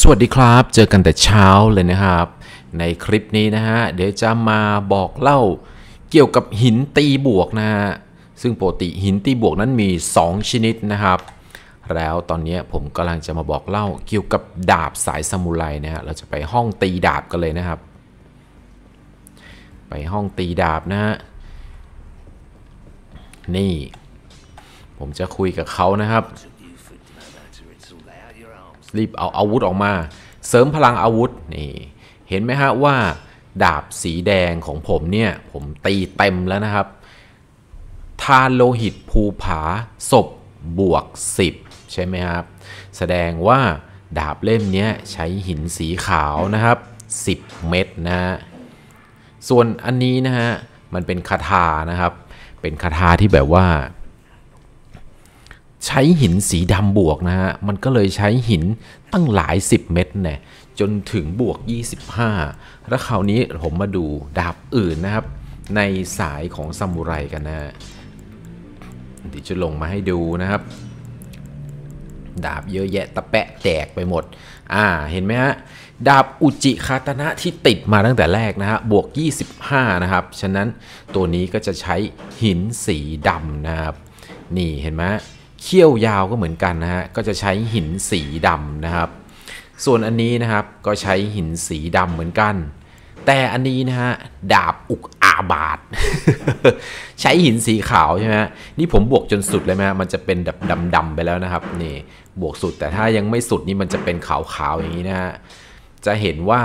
สวัสดีครับ เจอกันแต่เช้าเลยนะครับ ในคลิปนี้นะฮะ เดี๋ยวจะมาบอกเล่าเกี่ยวกับหินตีบวกนะฮะซึ่งปกติหินตีบวกนั้นมี 2 ชนิดนะครับ แล้วตอนนี้ผมกำลังจะมาบอกเล่าเกี่ยวกับดาบสายสมุไรนะฮะ เราจะไปห้องตีดาบกันเลยนะครับ ไปห้องตีดาบนะฮะนี่ ผมจะคุยกับเขานะครับรีบเอาอาวุธออกมา เสริมพลังอาวุธนี่เห็นไหมฮะว่าดาบสีแดงของผมเนี่ย ผมตีเต็มแล้วนะครับ ทานโลหิตภูผาศพบวก 10ใช่ไหมครับแสดงว่าดาบเล่มนี้ใช้หินสีขาวนะครับ 10 เม็ดนะฮะส่วนอันนี้นะฮะมันเป็นคาถานะครับเป็นคาถาที่แบบว่าใช้หินสีดำบวกนะฮะ มันก็เลยใช้หินตั้งหลาย 10 เม็ดเนี่ย จนถึงบวก 25แล้วคราวนี้ผมมาดูดาบอื่นนะครับ ในสายของซามูไรกันนะเดี๋ยวจะลงมาให้ดูนะครับ ดาบเยอะแยะตะแปะแตกไปหมด อ่าเห็นไหมฮะ ดาบอุจิคาตนะที่ติดมาตั้งแต่แรกนะฮะ บวก 25 นะครับ ฉะนั้นตัวนี้ก็จะใช้หินสีดำนะครับ นี่เห็นไหมเขี้ยวยาวก็เหมือนกันนะฮะ ก็จะใช้หินสีดำนะครับ ส่วนอันนี้นะครับก็ใช้หินสีดำเหมือนกัน แต่อันนี้นะฮะ ดาบอุกอาบาดใช้หินสีขาวใช่ไหมฮะนี่ผมบวกจนสุดเลยไหมฮะมันจะเป็นแบบดำๆไปแล้วนะครับนี่บวกสุดแต่ถ้ายังไม่สุดนี่มันจะเป็นขาวๆอย่างนี้นะฮะจะเห็นว่า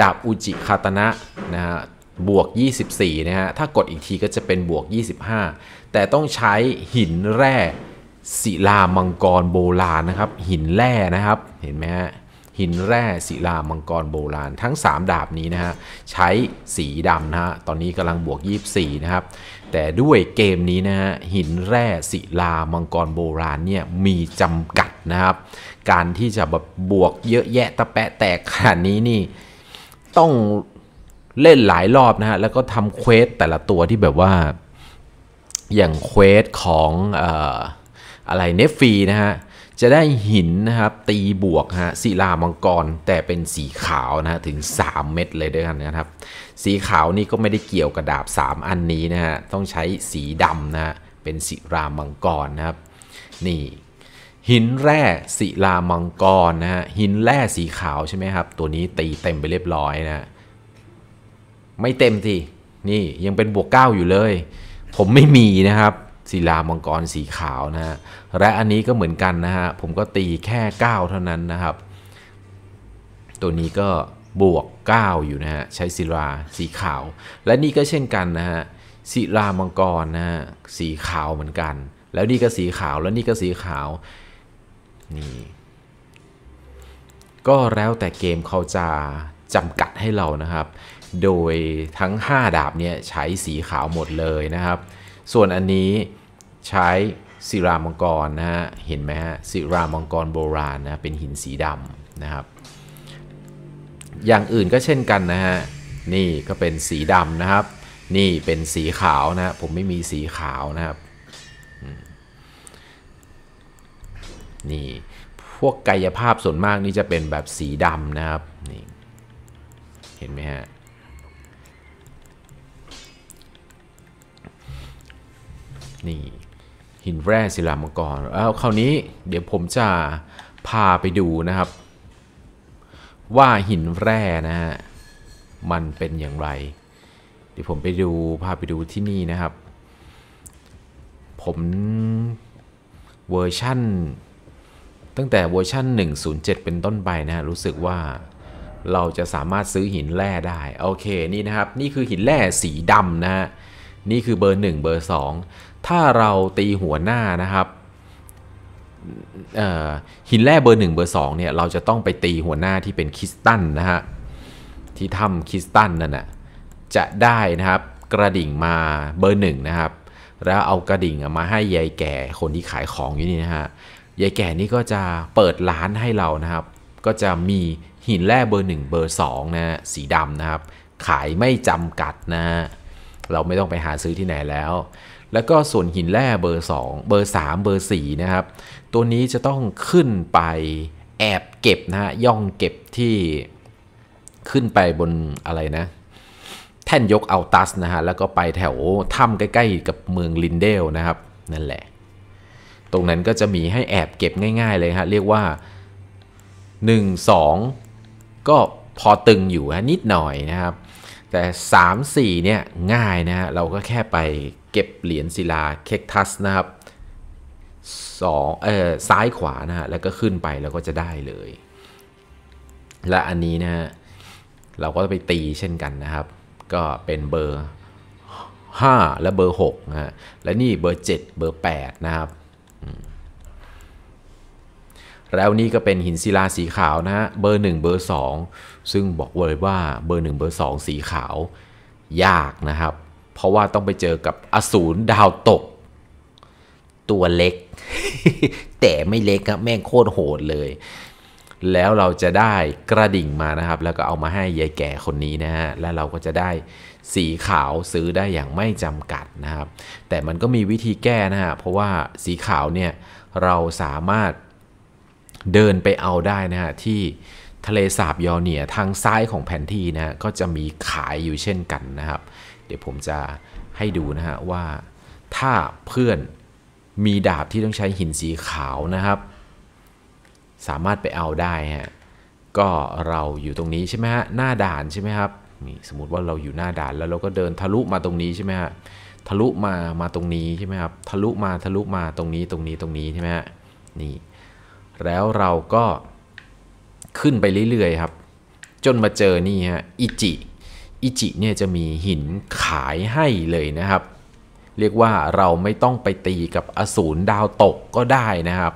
ดาบอุจิคาตนะนะฮะบวก 24นะฮะถ้ากดอีกทีก็จะเป็นบวก 25 แต่ต้องใช้หินแร่ศิลามังกรโบราณนะครับ หินแร่นะครับเห็นไหมฮะหินแร่ศิลามังกรโบราณ ทั้ง3ดาบนี้นะฮะใช้สีดำนะฮะตอนนี้กำลังบวก24นะครับ แต่ด้วยเกมนี้นะฮะหินแร่ศิลามังกรโบราณเนี่ยมีจำกัดนะครับ การที่จะแบบบวกเยอะแยะตะแปะแตกขนาดนี้นี่ ต้องเล่นหลายรอบนะฮะแล้วก็ทำเควสแต่ละตัวที่แบบว่าอย่างเควสของออะไรเนฟฟีนะฮะ จะได้หินนะครับตีบวกฮะศิลามังกรแต่เป็นสีขาวนะถึง 3 เม็ดเลยด้วยกันนะครับ สีขาวนี่ก็ไม่ได้เกี่ยวกับดาบ 3 อันนี้นะฮะต้องใช้สีดำนะฮะเป็นศิลามังกรนะครับ นี่ หินแร่ศิลามังกรนะฮะหินแร่สีขาวใช่ไหมครับ ตัวนี้ตีเต็มไปเรียบร้อยนะ ไม่เต็มทีนี่ยังเป็นบวกเก้าอยู่เลย ผมไม่มีนะครับศิลามังกรสีขาวนะฮะ และอันนี้ก็เหมือนกันนะฮะ ผมก็ตีแค่ 9 เท่านั้นนะครับ ตัวนี้ก็บวก 9 อยู่นะฮะ ใช้ศิลาสีขาว และนี่ก็เช่นกันนะฮะศิลามังกรนะฮะ สีขาวเหมือนกัน แล้วนี่ก็สีขาว แล้วนี่ก็สีขาว นี่ ก็แล้วแต่เกมเขาจะจำกัดให้เรานะครับ โดยทั้ง 5 ดาบเนี่ยใช้สีขาวหมดเลยนะครับ ส่วนอันนี้ใช้ศิรามังกรนะฮะเห็นไหมฮะศิรามังกรโบราณนะเป็นหินสีดำนะครับ อย่างอื่นก็เช่นกันนะฮะนี่ก็เป็นสีดำนะครับ นี่เป็นสีขาวนะผมไม่มีสีขาวนะครับนี่พวก กายภาพส่วนมากนี่จะเป็นแบบสีดำนะครับนี่เห็นไหมฮะนี่หินแร่ศิลามังกรแล้วคราวนี้ เดี๋ยวผมจะ พาไปดูนะครับ ว่าหินแร่นะฮะ มันเป็นอย่างไร เดี๋ยวผมไปดู พาไปดูที่นี่นะครับ ผมเวอร์ชั่น ตั้งแต่เวอร์ชั่น107 เป็นต้นไปนะฮะรู้สึกว่าเราจะสามารถซื้อหินแร่ได้โอเคนี่นะครับ นี่คือหินแร่ สีดำนะฮะนี่คือเบอร์1เบอร์2 ถ้าเราตีหัวหน้านะครับหินแร่เบอร์ 1 เบอร์ 2 เนี่ย เราจะต้องไปตีหัวหน้าที่เป็นคริสตันนะฮะที่ถ้ำคริสตันนั่นนะ่ะจะได้นะครับกระดิ่งมาเบอร์1นะครับ แล้วเอากระดิ่งมาให้ยายแก่คนที่ขายของอยู่นี่นะฮะยายแก่นี่ก็จะเปิดร้านให้เรานะครับ ก็จะมีหินแร่เบอร์ 1 เบอร์2นะสีดำนะครับ ขายไม่จำกัดนะฮะเราไม่ต้องไปหาซื้อที่ไหนแล้ว แล้วก็ส่วนหินแร่ เบอร์ 2 เบอร์ 3 เบอร์4นะครับ ตัวนี้จะต้องขึ้นไปแอบเก็บนะฮะ ย่องเก็บที่ขึ้นไปบนอะไรนะ แท่นยกเอาตัสนะฮะ แล้วก็ไปแถวถ้ำใกล้ๆกับเมืองลินเดลนะครับ นั่นแหละ ตรงนั้นก็จะมีให้แอบเก็บง่ายๆเลยฮะ เรียกว่า 1 2 ก็พอตึงอยู่ฮะนิดหน่อยนะครับแต่ 3 4 เนี่ย ง่ายนะเราก็แค่ไปเก็บเหรียญศิลาเคกทัสนะครับสองเอ่อซ้ายขวา นะฮะแล้วก็ขึ้นไปแล้วก็จะได้เลย และอันนี้นะฮะเราก็ไปตีเช่นกันนะครับ ก็เป็นเบอร์ 5 และเบอร์6นะฮะและนี่เบอร์7เบอร์8 นะครับแล้วนี่ก็เป็นหินศิลาสีขาวนะฮะ เบอร์1เบอร์2 ซึ่งบอกเลยว่าเบอร์1เบอร์2 สีขาวยากนะครับ เพราะว่าต้องไปเจอกับอสูรดาวตก ตัวเล็ก แต่ไม่เล็กครับแม่งโคตรโหดเลย แล้วเราจะได้กระดิ่งมานะครับ แล้วก็เอามาให้ยายแก่คนนี้นะฮะ แล้วเราก็จะได้สีขาวซื้อได้อย่างไม่จำกัดนะครับ แต่มันก็มีวิธีแก้นะฮะ เพราะว่าสีขาวเนี่ยเราสามารถเดินไปเอาได้นะฮะที่ทะเลสาบยอเนียทางซ้ายของแผนที่นะฮะก็จะมีขายอยู่เช่นกันนะครับ เดี๋ยวผมจะให้ดูนะฮะว่าถ้าเพื่อนมีดาบที่ต้องใช้หินสีขาวนะครับ สามารถไปเอาได้ฮะก็เราอยู่ตรงนี้ใช่ไหมฮะหน้าด่านใช่ไหมครับนี่สมมติว่าเราอยู่หน้าด่านแล้วเราก็เดินทะลุมาตรงนี้ใช่ไหมฮะทะลุมามาตรงนี้ใช่ไหมครับ ทะลุมาทะลุมาตรงนี้ตรงนี้ตรงนี้ใช่ไหมฮะนี่แล้วเราก็ขึ้นไปเรื่อย ๆ ครับ จนมาเจอนี่ฮะอิจิอิจิเนี่ย จะมีหินขายให้เลยนะครับ เรียกว่าเราไม่ต้องไปตีกับอสูรดาวตกก็ได้นะครับ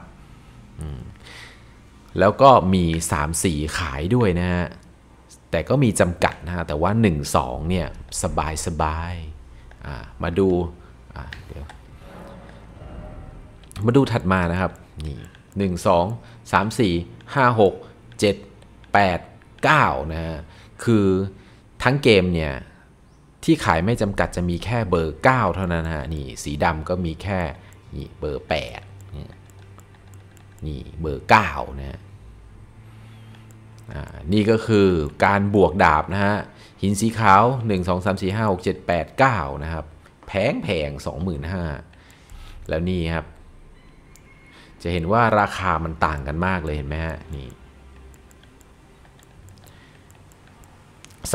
แล้วก็มี3สีขายด้วยนะฮะแต่ก็มีจำกัดนะฮะแต่ว่า 1 2 เนี่ย สบายสบายมาดูมาดูถัดมานะครับ นี่1 2 3 4 5 6 7 8 9 นะฮะคือทั้งเกมเนี่ย ที่ขายไม่จำกัดจะมีแค่เบอร์ 9 เท่านั้นฮะนี่สีดำก็มีแค่นี่เบอร์ 8 นี่เบอร์ 9 นะฮะนี่ก็คือการบวกดาบนะฮะหินสีขาว 1 2 3 4 5 6 7 8 9 นะครับ แพงแพง25,000แล้วนี่ครับจะเห็นว่าราคามันต่างกันมากเลย เห็นไหมฮะนี่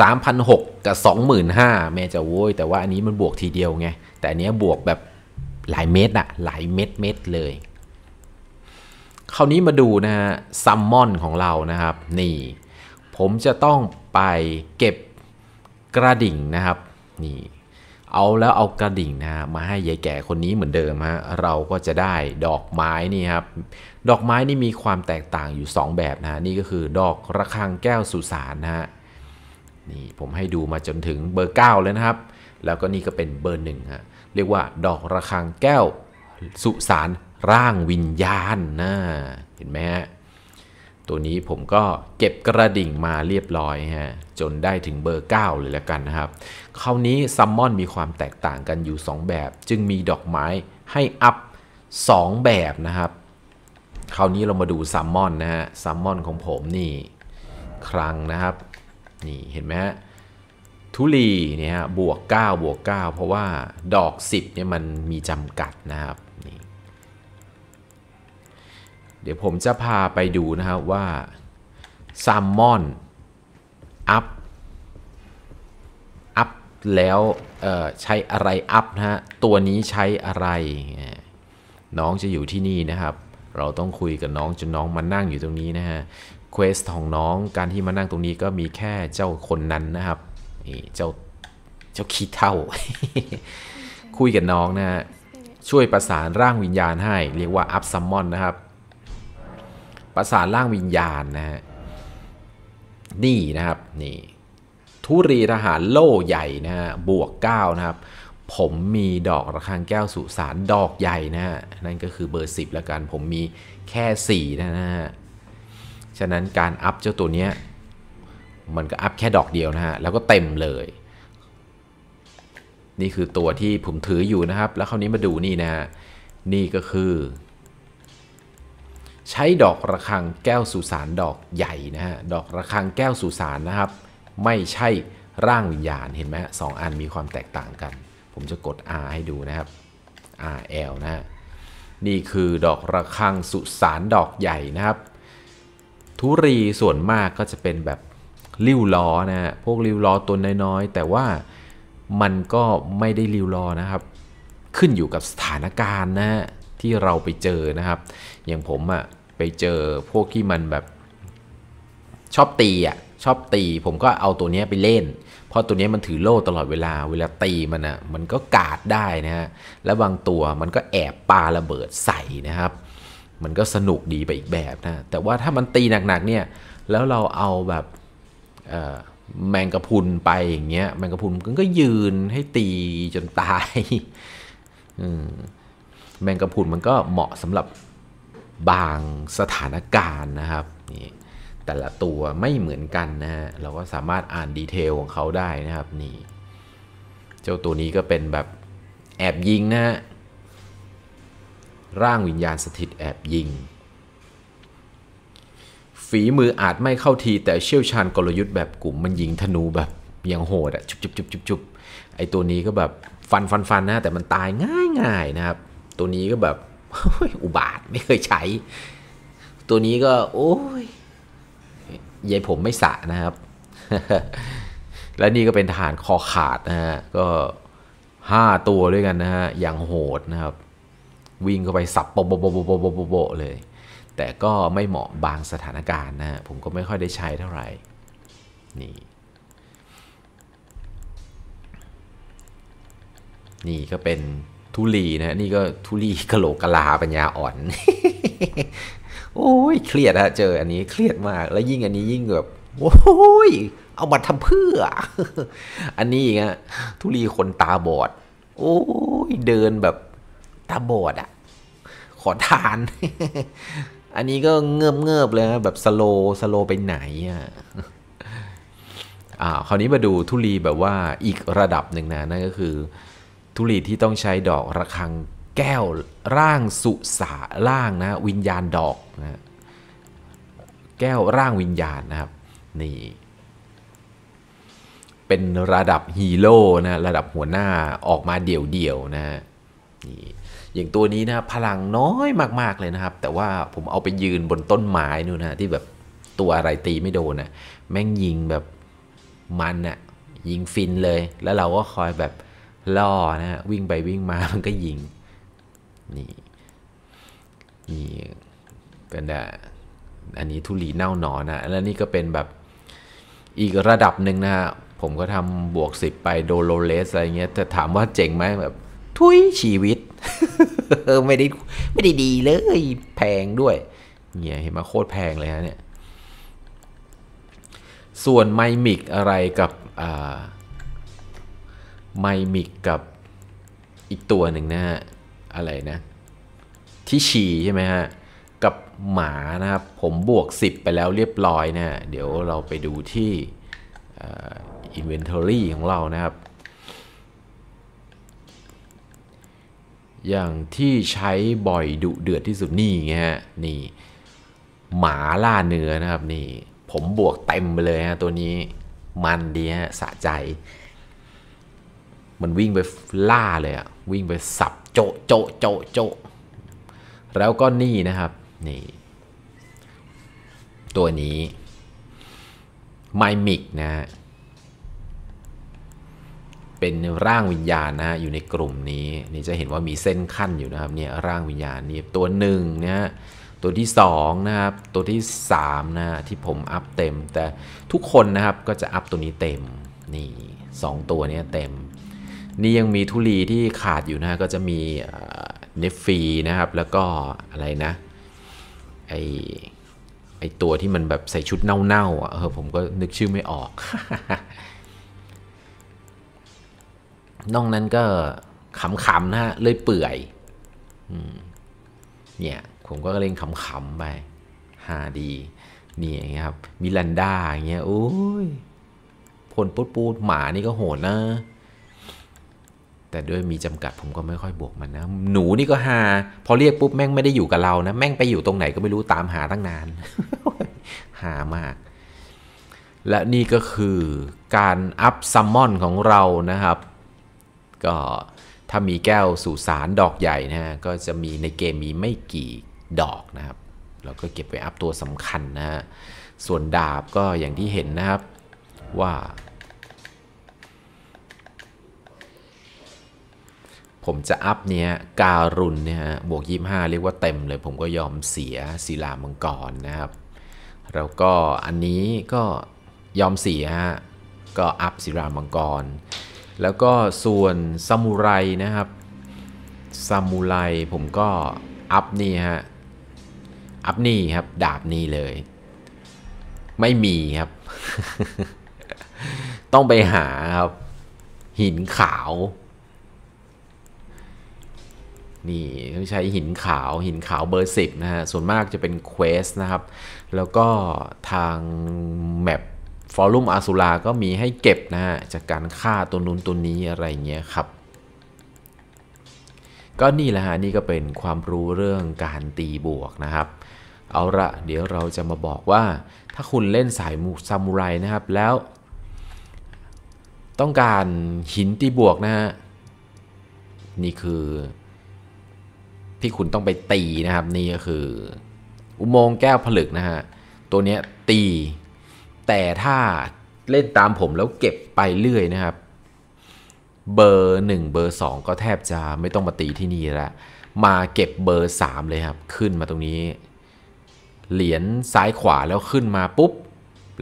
สามพันหกกับสองหมื่นห้าแม่จะโว้ยแต่ว่าอันนี้มันบวกทีเดียวไง แต่อันนี้บวกแบบหลายเม็ดอะหลายเม็ดเม็ดเลย คราวนี้มาดูนะฮะซัมมอนของเรานะครับนี่ ผมจะต้องไปเก็บกระดิ่งนะครับนี่เอาแล้วเอากระดิ่งนะมาให้ยายแก่คนนี้เหมือนเดิมฮะเราก็จะได้ดอกไม้ นี่ครับ ดอกไม้นี่มีความแตกต่างอยู่ 2 แบบนะนี่ก็คือดอกระฆังแก้วสุสานนะฮะนี่ผมให้ดูมาจนถึงเบอร์9แล้วนะครับ แล้วก็นี่ก็เป็นเบอร์หนึ่งฮะเรียกว่า ดอกระฆังแก้ว สุสานร่างวิญญาณนะ เห็นไหมฮะตัวนี้ผมก็เก็บกระดิ่งมาเรียบร้อยฮะจนได้ถึงเบอร์9เลยแล้วกันนะครับคราวนี้ซัมมอนมีความแตกต่างกันอยู่ 2 แบบ จึงมีดอกไม้ให้อัพ 2 แบบนะครับ คราวนี้เรามาดูซัมมอนนะฮะซัมมอนของผมนี่ครั้งนะครับ นี่เห็นไหมฮะทุลีเนี่ยบวก9 บวก 9 เพราะว่าดอก 10เนี่ยมันมีจำกัดนะครับนี่เดี๋ยวผมจะพาไปดูนะ ครับว่าซัมมอนอัพอัพแล้วใช้อะไรอัพนะฮะตัวนี้ใช้อะไร น้องจะอยู่ที่นี่นะครับ เราต้องคุยกับน้องจนน้องมานั่งอยู่ตรงนี้นะฮะเควสของน้องการที่มานั่งตรงนี้ก็มีแค่เจ้าคนนั้นนะครับนี่เจ้าเจ้าขี้เท่า คุยกับน้องนะฮะช่วยประสานร่างวิญญาณให้เรียกว่าอัพซัมมอนนะครับประสานร่างวิญญาณ นะฮะนี่นะครับนี่ทุรีทหารโล่ใหญ่นะฮะบวก9นะครับผมมีดอกระฆังแก้วสุสานดอกใหญ่นะฮะนั่นก็คือเบอร์ 10ล้วกันผมมีแค่4นะฮะฉะนั้นการอัพเจ้าตัวเนี้ย มันก็อัพแค่ดอกเดียวนะฮะแล้วก็เต็มเลย นี่คือตัวที่ผมถืออยู่นะครับ แล้วคราวนี้มาดูนี่นะฮะนี่ก็คือใช้ดอกระฆังแก้วสุสานดอกใหญ่นะฮะ ดอกระฆังแก้วสุสานนะครับ ไม่ใช่ร่างวิญญาณเห็นไหมสองอันมีความแตกต่างกัน ผมจะกด R ให้ดูนะครับ RL นะฮะนี่คือดอกระฆังสุสานดอกใหญ่นะครับ ทุรีส่วนมากก็จะเป็นแบบริ้วล้อนะฮะพวกริ้วล้อตัวน้อยๆแต่ว่ามันก็ไม่ได้ริ้วล้อนะครับ ขึ้นอยู่กับสถานการณ์นะฮะที่เราไปเจอนะครับ อย่างผมอะ่ะไปเจอพวกที่มันแบบชอบตีอ่ะชอบตีผมก็เอาตัวนี้ไปเล่น เพราะตัวนี้มันถือโล่ตลอดเวลาเวลาตีมันอ่ะมันก็กาดได้นะฮะและบางตัวมันก็แอบปาระเบิดใส่นะครับ มันก็สนุกดีไปอีกแบบนะแต่ว่าถ้ามันตีหนักๆเนี่ยแล้วเราเอาแบบแมงกะพุนไปอย่างเงี้ยแมงกะพุนมันก็ยืนให้ตีจนตายแมงกะพุนมันก็เหมาะสำหรับบางสถานการณ์นะครับนี่แต่ละตัวไม่เหมือนกันนะฮะเราก็สามารถอ่านดีเทลของเขาได้นะครับนี่เจ้าตัวนี้ก็เป็นแบบแอบยิงนะฮะร่างวิญญาณสถิตแอบยิง ฝีมืออาจไม่เข้าทีแต่เชี่ยวชาญกลยุทธ์แบบกลุ่มมันยิงธนูแบบยังโหดอะจุบจุบจุบจุบจุบไอตัวนี้ก็แบบฟันฟันฟันนะแต่มันตายง่ายง่ายนะครับ ตัวนี้ก็แบบอุบาทไม่เคยใช้ ตัวนี้ก็ โอ้ยยายผมไม่สะนะครับ และนี่ก็เป็นทหารคอขาดนะฮะ ก็ห้าตัวด้วยกันนะฮะ อย่างโหดนะครับ วิ่งเข้าไปสับโบโบโบโบโบโบโบเลย แต่ก็ไม่เหมาะบางสถานการณ์นะฮะ ผมก็ไม่ค่อยได้ใช้เท่าไหร่นี่ นี่ก็เป็นทุลีนะนี่ก็ทุลีกะโหลกกะลาปัญญาอ่อน โอ้ยเครียดฮะเจอ อันนี้เครียดมาก แล้วยิ่งอันนี้ยิ่งแบบโอ้ยเอามาทำเพื่อ อันนี้ไงทุลีคนตาบอด โอ้ย เดินแบบตาบอดอะขอทาน อันนี้ก็เงิบเงิบเลยนะแบบสโลสโลไปไหนอะอ่าคราวนี้มาดูทุลีแบบว่าอีกระดับหนึ่งนะนั่นก็คือุลีที่ต้องใช้ดอกระฆังแก้วร่างสุสาร่างนะวิญญาณดอกนะแก้วร่างวิญญาณนะครับนี่เป็นระดับฮีโร่นะระดับหัวหน้าออกมาเดี่ยวๆนะนี่อย่างตัวนี้นะพลังน้อยมาก ๆเลยนะครับ แต่ว่าผมเอาไปยืนบนต้นไม้นู่นนะที่แบบตัวอะไรตีไม่โดนนะแม่งยิงแบบมันนะยิงฟินเลยแล้วเราก็คอยแบบล่อ นะฮะ วิ่งไปวิ่งมา มันก็ยิง นี่ นี่ เป็นแบบอันนี้ทุลีเน่าหนอนนะ แล้วนี่ก็เป็นแบบอีกระดับหนึ่งนะฮะ ผมก็ทำบวกสิบไปโดโลเลสอะไรเงี้ย แต่ถามว่าเจ๋งไหมแบบ ทุยชีวิต ไม่ได้ ไม่ได้ดีเลย แพงด้วย เนี่ยเห็นมาโคตรแพงเลยฮะเนี่ย ส่วนไมมิกอะไรกับอ่าไมมิกกับอีกตัวหนึ่งนะฮะ อะไรนะ ที่ฉี่ใช่ไหมฮะ กับหมานะครับ ผมบวก 10 ไปแล้วเรียบร้อยนะฮะเดี๋ยวเราไปดูที่อินเวนทอรี่ของเรานะครับ อย่างที่ใช้บ่อยดุเดือดที่สุดนี่ไงฮะนี่หมาล่าเนื้อนะครับนี่ผมบวกเต็มไปเลยฮะตัวนี้มันดีฮะสะใจมันวิ่งไปล่าเลยอะวิ่งไปสับ โจโจโจโจแล้วก็นี่นะครับ นี่ ตัวนี้ m มมิก นะฮะ เป็นร่างวิญญาณนะฮะอยู่ในกลุ่มนี้นี่จะเห็นว่ามีเส้นขั้นอยู่นะครับเนี่ยร่างวิญญาณนี่ตัวหนึ่งนะฮะตัวที่2นะครับตัวที่3นะที่ผมอัพเต็มแต่ทุกคนนะครับ ก็จะอัพตัวนี้เต็มนี่2ตัวนี้เต็มนี่ยังมีทุลีที่ขาดอยู่นะ ก็จะมีเนฟฟีนะครับ แล้วก็อะไรนะไอไอตัวที่มันแบบใส่ชุดเน่าๆอ่ะเออผมก็นึกชื่อไม่ออกนองนั้นก็ขำ ๆ นะฮะเลยเปื่อย เนี่ย ผมก็เล่นขำ ๆ ไปฮาดีนี่อย่างเงี้ยครับ มิลันดาอย่างเงี้ยโอ้ย ผลปูดปูดหมานี่ก็โหดนะแต่ ด้วยมีจำกัดผมก็ไม่ค่อยบวกมันนะ หนูนี่ก็หา พอเรียกปุ๊บ แม่งไม่ได้อยู่กับเรานะ แม่งไปอยู่ตรงไหนก็ไม่รู้ตามหาตั้งนานหามาก และนี่ก็คือการอัพซัมมอนของเรานะครับ ก็ถ้ามีแก้วสุสานดอกใหญ่นะะก็จะมีในเกมมีไม่กี่ดอกนะครับ เราก็เก็บไว้ อัพตัวสำคัญนะฮะส่วนดาบก็อย่างที่เห็นนะครับว่าผมจะอัพเนี้ยการุณเนี่ยบวก 25 เรียกว่าเต็มเลย ผมก็ยอมเสียศิลามังกรนะครับ แล้วก็อันนี้ก็ยอมเสียฮะก็อัพศิลามังกร แล้วก็ส่วนซามูไรนะครับซามูไร ผมก็อัพนี่ฮะอัพนี่ครับ ดาบนี่เลย ไม่มีครับ ต้องไปหาครับ หินขาวนี่ต้องใช้หินขาวหินขาวเบอร์ 10 นะฮะ ส่วนมากจะเป็นเควสนะครับ แล้วก็ทางแมปฟอลุ่มอาสุลาก็มีให้เก็บนะฮะ จากการฆ่าตัวนู้นตัวนี้อะไรเงี้ยครับ ก็นี่แหละฮะ นี่ก็เป็นความรู้เรื่องการตีบวกนะครับ เอาละเดี๋ยวเราจะมาบอกว่าถ้าคุณเล่นสายมูซามูไรนะครับแล้ว ต้องการหินตีบวกนะฮะ นี่คือที่คุณต้องไปตีนะครับนี่ก็คืออุโมงค์แก้วผลึกนะฮะตัวนี้ตี แต่ถ้าเล่นตามผมแล้วเก็บไปเรื่อยนะครับ เบอร์ 1 เบอร์ 2 ก็แทบจะไม่ต้องมาตีที่นี่ละมาเก็บเบอร์ 3 เลยครับ ขึ้นมาตรงนี้ เหรียญซ้ายขวาแล้วขึ้นมาปุ๊บ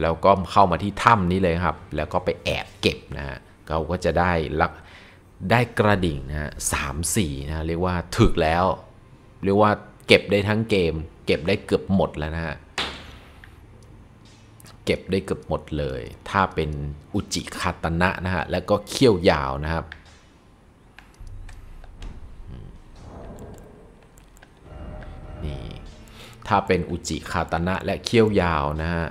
แล้วก็เข้ามาที่ถ้ำนี้เลยครับ แล้วก็ไปแอบเก็บนะฮะเราก็จะได้รับได้กระดิ่งนะฮะสามสี่นะเรียกว่าถึกแล้วเรียกว่าเก็บได้ทั้งเกมเก็บได้เกือบหมดแล้วนะฮะเก็บได้เกือบหมดเลย ถ้าเป็นอุจิคาตนะนะฮะแล้วก็เขี้ยวยาวนะครับนี่ถ้าเป็นอุจิคาตนะและเขี้ยวยาวนะฮะ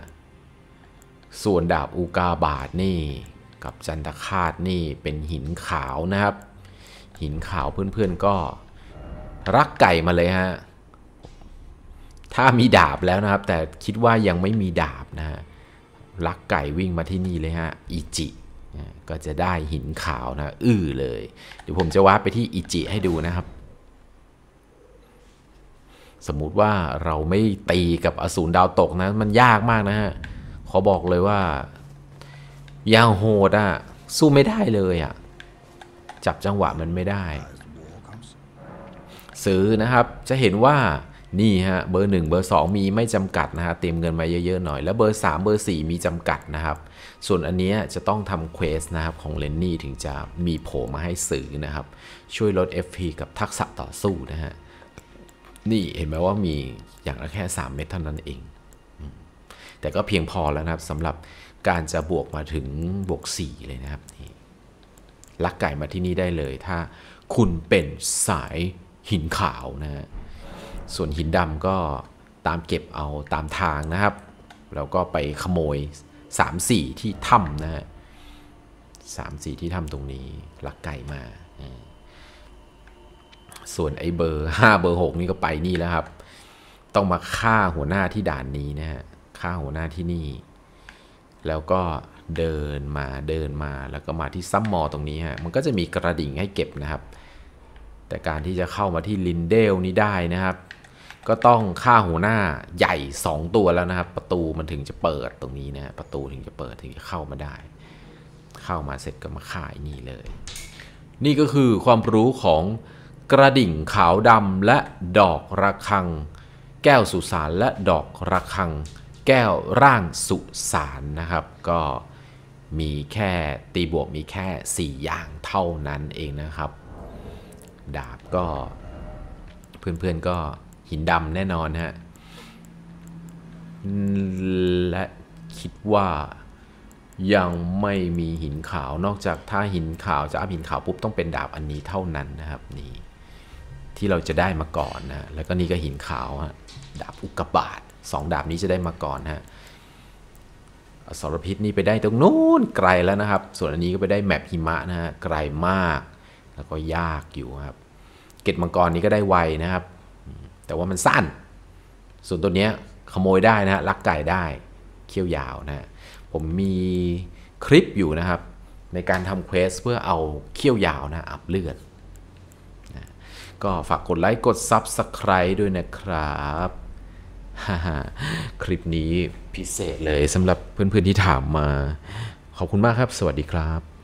ส่วนดาบอูกาบาทนี่กับจันทคาตนี่เป็นหินขาวนะครับ หินขาวเพื่อนๆก็รักไก่มาเลยฮะ ถ้ามีดาบแล้วนะครับ แต่คิดว่ายังไม่มีดาบนะฮะรักไก่วิ่งมาที่นี่เลยฮะอิจิก็จะได้หินขาวนะ อื้อเลย เดี๋ยวผมจะวาดไปที่อิจิให้ดูนะครับ สมมุติว่าเราไม่ตีกับอสูรดาวตกนะ มันยากมากนะฮะขอบอกเลยว่า ยาโหดอะสู้ไม่ได้เลยอะจับจังหวะมันไม่ได้ซื้อนะครับ จะเห็นว่า นี่ฮะ เบอร์ 1 เบอร์ 2 มีไม่จำกัดนะฮะเตรียมเงินมาเยอะๆหน่อย แล้วเบอร์3เบอร์4 มีจำกัดนะครับ ส่วนอันนี้จะต้องทำเควสนะครับ ของเลนนี่ถึงจะมีโผล่มาให้ซื้อ นะครับ ช่วยลด FP กับทักษะต่อสู้นะฮะ นี่เห็นไหมว่ามีอย่างละแค่ 3 เม็ดเท่านั้นเอง แต่ก็เพียงพอแล้วนะครับสำหรับการจะบวกมาถึงบวก4เลยนะครับลักไก่มาที่นี่ได้เลยถ้าคุณเป็นสายหินขาวนะฮะ ส่วนหินดำก็ตามเก็บเอาตามทางนะครับ แล้วก็ไปขโมย 3-4 ที่ถ้ำนะฮะสามสี่ที่ถ้ำตรงนี้ลักไก่มา ส่วนไอ้เบอร์ห้าเบอร์หกนี่ก็ไปนี่แล้วครับ ต้องมาฆ่าหัวหน้าที่ด่านนี้นะฮะ ฆ่าหัวหน้าที่นี่ แล้วก็เดินมาเดินมาแล้วก็มาที่ซัมมอตรงนี้ฮะ มันก็จะมีกระดิ่งให้เก็บนะครับแต่การที่จะเข้ามาที่ลินเดลนี้ได้นะครับ ก็ต้องฆ่าหัวหน้าใหญ่ 2 ตัวแล้วนะครับ ประตูมันถึงจะเปิดตรงนี้นะประตูถึงจะเปิดถึงจะเข้ามาได้ เข้ามาเสร็จก็มาฆ่านี่เลย นี่ก็คือความรู้ของกระดิ่งขาวดำและดอกระฆัง แก้วสุสานและดอกระฆัง แก้วร่างสุสานนะครับ ก็มีแค่ตีบวกมีแค่ 4 อย่างเท่านั้นเองนะครับดาบก็เพื่อนๆก็หินดำแน่นอนฮะและคิดว่ายังไม่มีหินขาวนอกจากถ้าหินขาวจะอัพหินขาวปุ๊บต้องเป็นดาบอันนี้เท่านั้นนะครับนี่ที่เราจะได้มาก่อนนะแล้วก็นี่ก็หินขาวฮะดาบอุกกาบาตสองดาบนี้จะได้มาก่อนฮะสารพิษนี่ไปได้ตรงนู้นไกลแล้วนะครับส่วนอันนี้ก็ไปได้แมปหิมะนะฮะไกลมากแล้วก็ยากอยู่ครับ เกตมังกรนี้ก็ได้ไวนะครับ แต่ว่ามันสั้น ส่วนตัวเนี้ยขโมยได้นะฮะลักไก่ได้ เขี้ยวยาวนะ ผมมีคลิปอยู่นะครับ ในการทำเควสเพื่อเอาเขี้ยวยาวนะอับเลือดนะก็ฝากกดไลค์กด Subscribe ด้วยนะครับ คลิปนี้พิเศษเลยสำหรับเพื่อนๆที่ถามมา ขอบคุณมากครับ สวัสดีครับ